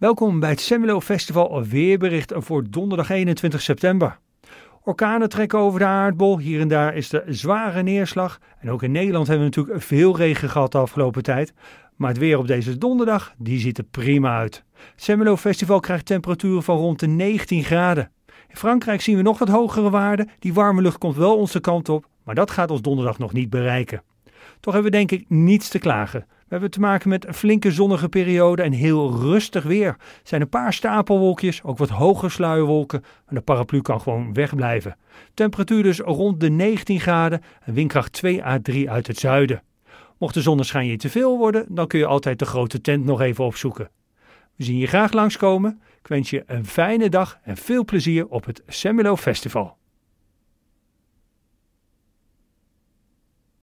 Welkom bij het Semmelo Festival weerbericht voor donderdag 21 september. Orkanen trekken over de aardbol, hier en daar is er zware neerslag. En ook in Nederland hebben we natuurlijk veel regen gehad de afgelopen tijd. Maar het weer op deze donderdag, die ziet er prima uit. Het Semmelo Festival krijgt temperaturen van rond de 19 graden. In Frankrijk zien we nog wat hogere waarden. Die warme lucht komt wel onze kant op, maar dat gaat ons donderdag nog niet bereiken. Toch hebben we denk ik niets te klagen. We hebben te maken met een flinke zonnige periode en heel rustig weer. Er zijn een paar stapelwolkjes, ook wat hoge sluierwolken, En de paraplu kan gewoon wegblijven. Temperatuur dus rond de 19 graden en windkracht 2 à 3 uit het zuiden. Mocht de zonneschijn je te veel worden, dan kun je altijd de grote tent nog even opzoeken. We zien je graag langskomen. Ik wens je een fijne dag en veel plezier op het Semmelo Festival.